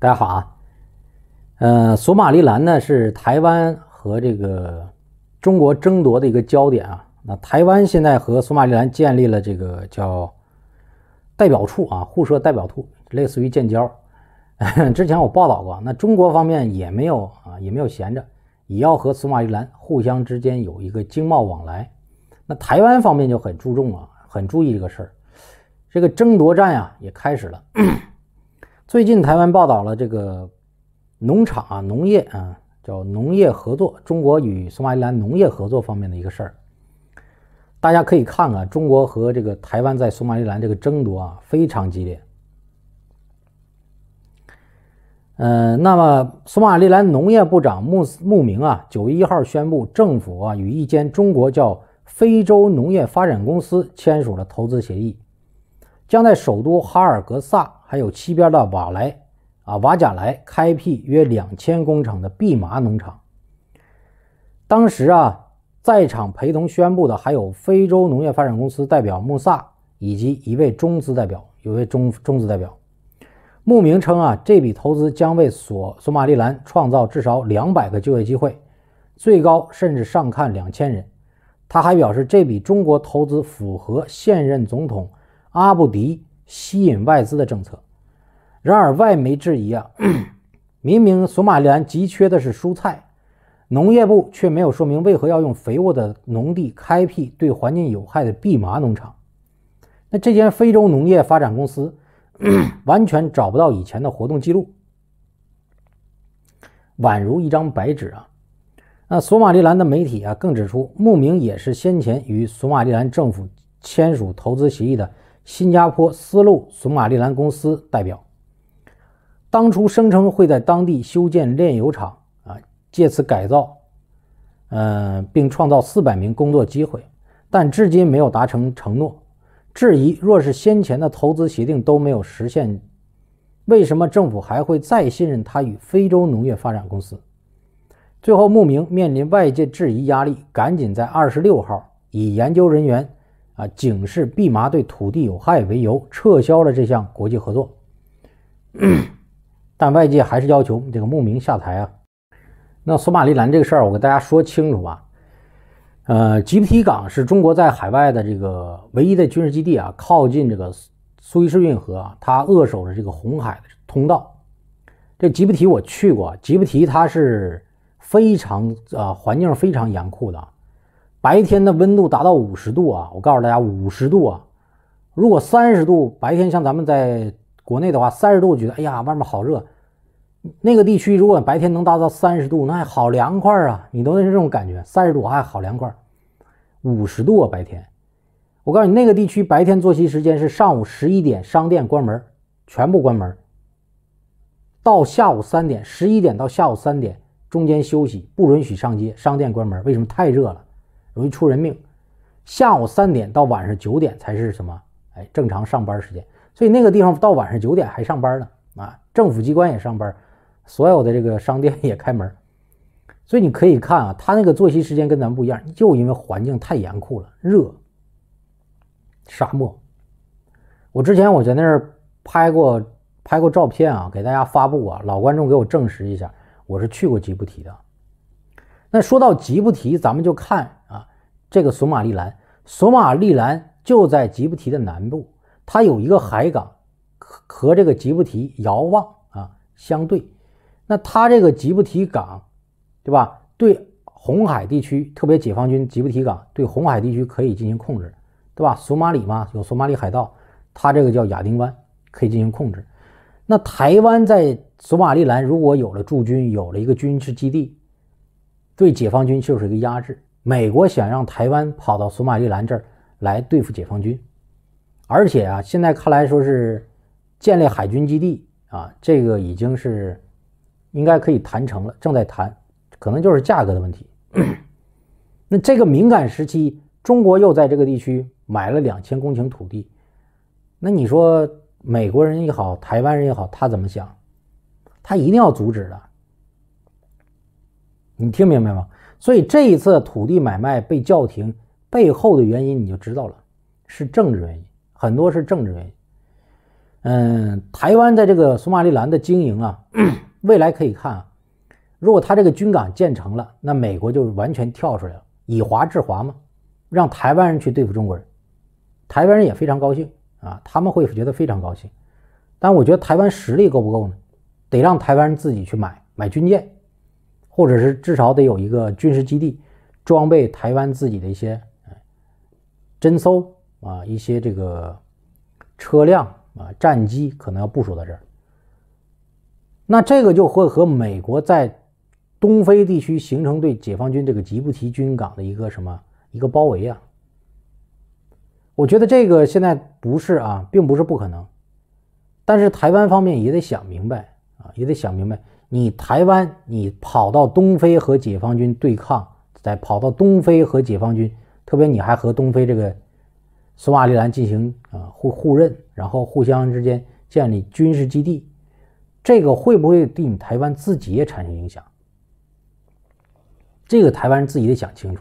大家好啊，呃，索马里兰呢是台湾和这个中国争夺的一个焦点啊。那台湾现在和索马里兰建立了这个叫代表处啊，互设代表处，类似于建交。之前我报道过，那中国方面也没有啊，也没有闲着，也要和索马里兰互相之间有一个经贸往来。那台湾方面就很注重啊，很注意这个事儿，这个争夺战呀也开始了。最近台湾报道了这个农场啊，农业啊，叫农业合作，中国与索马里兰农业合作方面的一个事儿。大家可以看看，中国和这个台湾在索马里兰这个争夺啊非常激烈。呃，那么索马里兰农业部长穆穆明啊，九月一号宣布，政府啊与一间中国叫非洲农业发展公司签署了投资协议，将在首都哈尔格萨。还有西边的瓦莱，啊瓦贾莱开辟约两千公顷的蓖麻农场。当时啊，在场陪同宣布的还有非洲农业发展公司代表穆萨以及一位中资代表，有位中中资代表。穆明称啊，这笔投资将为索索马利兰创造至少两百个就业机会，最高甚至上看两千人。他还表示，这笔中国投资符合现任总统阿布迪。吸引外资的政策，然而外媒质疑啊，明明索马里兰急缺的是蔬菜，农业部却没有说明为何要用肥沃的农地开辟对环境有害的蓖麻农场。那这间非洲农业发展公司完全找不到以前的活动记录，宛如一张白纸啊。那索马里兰的媒体啊更指出，牧名也是先前与索马里兰政府签署投资协议的。新加坡丝路索马利兰公司代表当初声称会在当地修建炼油厂啊，借此改造，呃，并创造四百名工作机会，但至今没有达成承诺。质疑若是先前的投资协定都没有实现，为什么政府还会再信任他与非洲农业发展公司？最后，慕名面临外界质疑压力，赶紧在二十六号以研究人员。啊，警示蓖麻对土地有害为由，撤销了这项国际合作。但外界还是要求这个牧民下台啊。那索马里兰这个事儿，我跟大家说清楚啊。呃，吉布提港是中国在海外的这个唯一的军事基地啊，靠近这个苏伊士运河啊，它扼守着这个红海的通道。这吉布提我去过，吉布提它是非常啊，环境非常严酷的。白天的温度达到五十度啊！我告诉大家，五十度啊！如果三十度白天像咱们在国内的话，三十度觉得哎呀，外面好热。那个地区如果白天能达到三十度，那还好凉快啊！你都是这种感觉，三十度还好凉快，五十度啊白天。我告诉你，那个地区白天作息时间是上午十一点，商店关门，全部关门。到下午三点，十一点到下午三点中间休息，不允许上街，商店关门。为什么？太热了。容易出人命，下午三点到晚上九点才是什么？哎，正常上班时间。所以那个地方到晚上九点还上班呢啊，政府机关也上班，所有的这个商店也开门。所以你可以看啊，他那个作息时间跟咱们不一样，就因为环境太严酷了，热，沙漠。我之前我在那儿拍过拍过照片啊，给大家发布啊，老观众给我证实一下，我是去过吉布提的。那说到吉布提，咱们就看啊，这个索马利兰，索马利兰就在吉布提的南部，它有一个海港，和和这个吉布提遥望啊相对。那它这个吉布提港，对吧？对红海地区，特别解放军吉布提港对红海地区可以进行控制，对吧？索马里嘛，有索马里海盗，它这个叫亚丁湾可以进行控制。那台湾在索马利兰如果有了驻军，有了一个军事基地。对解放军就是一个压制。美国想让台湾跑到索马里兰这儿来对付解放军，而且啊，现在看来说是建立海军基地啊，这个已经是应该可以谈成了，正在谈，可能就是价格的问题。那这个敏感时期，中国又在这个地区买了两千公顷土地，那你说美国人也好，台湾人也好，他怎么想？他一定要阻止的。你听明白吗？所以这一次土地买卖被叫停背后的原因你就知道了，是政治原因，很多是政治原因。嗯，台湾在这个苏马里兰的经营啊，未来可以看啊，如果他这个军港建成了，那美国就完全跳出来了，以华制华嘛，让台湾人去对付中国人。台湾人也非常高兴啊，他们会觉得非常高兴，但我觉得台湾实力够不够呢？得让台湾人自己去买买军舰。或者是至少得有一个军事基地，装备台湾自己的一些侦搜啊，一些这个车辆啊，战机可能要部署在这儿。那这个就会和美国在东非地区形成对解放军这个吉布提军港的一个什么一个包围呀？我觉得这个现在不是啊，并不是不可能，但是台湾方面也得想明白啊，也得想明白。你台湾，你跑到东非和解放军对抗，在跑到东非和解放军，特别你还和东非这个索马里兰进行啊互互认，然后互相之间建立军事基地，这个会不会对你台湾自己也产生影响？这个台湾自己得想清楚。